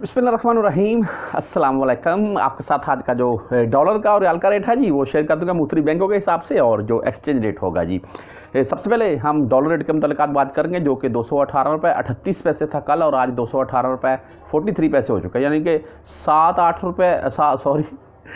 बिस्मिल्लाम अस्सलाम आपके साथ आज का जो डॉलर का और रियाल का रेट है जी वो शेयर कर दूंगा मुख्तरी बैंकों के हिसाब से और जो एक्सचेंज रेट होगा जी सबसे पहले हम डॉलर रेट के मुतल बात करेंगे जो कि दो सौ अठारह रुपये अठतीस पैसे था कल और आज दो सौ अठारह रुपये फोर्टी थ्री पैसे हो चुके हैं यानी कि सात आठ रुपये सॉरी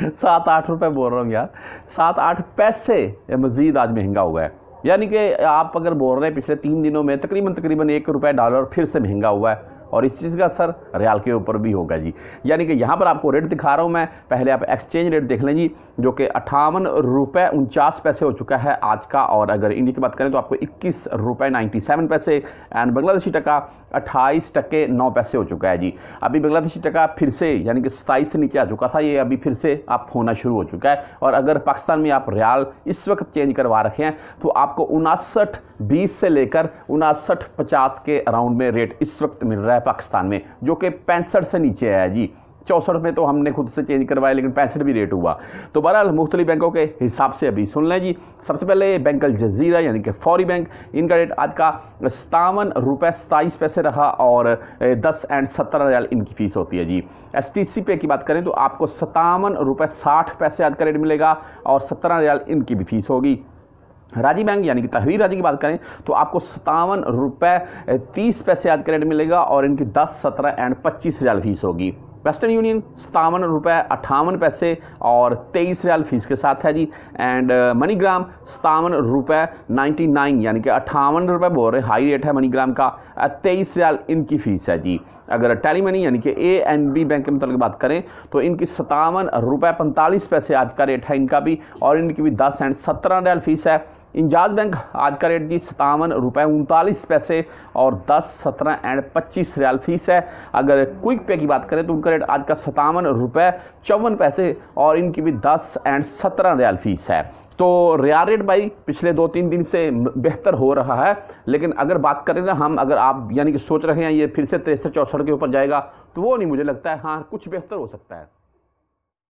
सात आठ रुपये बोल रहा हूँ यार सात आठ पैसे मज़ीद आज महंगा हुआ है यानी कि आप अगर बोल रहे हैं पिछले तीन दिनों में तकरीबन तकरीबन एक रुपये डॉलर फिर से महंगा हुआ है और इस चीज़ का असर रियाल के ऊपर भी होगा जी यानी कि यहाँ पर आपको रेट दिखा रहा हूँ मैं पहले आप एक्सचेंज रेट देख लें जी जो कि अट्ठावन रुपये उनचास पैसे हो चुका है आज का और अगर इंडिया की बात करें तो आपको इक्कीस रुपये नाइन्टी सेवन पैसे एंड बांग्लादेशी टका अट्ठाईस टके नौ पैसे हो चुका है जी अभी बांग्लादेशी टका फिर से यानी कि सताईस से नीचे आ चुका था ये अभी फिर से आप होना शुरू हो चुका है और अगर पाकिस्तान में आप रियाल इस वक्त चेंज करवा रखे हैं तो आपको उनासठ बीस से लेकर उनासठ पचास के अराउंड में रेट इस वक्त मिल रहा है है पाकिस्तान में जो कि पैंसठ से नीचे है जी चौंसठ में तो हमने खुद से चेंज करवाया लेकिन पैंसठ भी रेट हुआ तो बहरहाल मुख्तलि बैंकों के हिसाब से अभी सुन लें जी सबसे पहले बैंक अल जजीरा यानी कि फौरी बैंक इनका रेट आज का सतावन रुपये सताईस पैसे रहा और दस एंड सत्तर हज़ार इनकी फ़ीस होती है जी एस टी सी पे की बात करें तो आपको सतावन रुपये साठ पैसे आज का रेट मिलेगा और सत्रह हज़ार इनकी भी फ़ीस होगी राजी बैंक यानी कि तहवीर राजी की बात करें तो आपको सत्तावन रुपये तीस पैसे आज का रेट मिलेगा और इनकी दस सत्रह एंड पच्चीस हज़ार फीस होगी वेस्टर्न यूनियन सतावन रुपये अट्ठावन पैसे और तेईस रियाल फीस के साथ है जी एंड uh, मनीग्राम सतावन रुपये नाइन्टी नाइन यानी कि अट्ठावन रुपये बोल रहे हाई रेट है मनीग्राम का uh, तेईस रियाल इनकी फ़ीस है जी अगर टेली मनी यानी कि ए एंड बी बैंक के मतलब बात करें तो इनकी सतावन रुपये पैंतालीस पैसे आज का रेट है इनका भी और इनकी भी दस एंड सत्रह रियाल फीस है इंजाज बैंक आज का रेट जी सतावन रुपये उनतालीस पैसे और दस सत्रह एंड पच्चीस रियाल फीस है अगर क्विक पे की बात करें तो उनका रेट आज का सतावन रुपये चौवन पैसे और इनकी भी दस एंड सत्रह रियाल फीस है तो रिया रेट भाई पिछले दो तीन दिन से बेहतर हो रहा है लेकिन अगर बात करें ना हम अगर आप यानी कि सोच रहे हैं ये फिर से तिरसठ चौसठ के ऊपर जाएगा तो वो नहीं मुझे लगता है हाँ कुछ बेहतर हो सकता है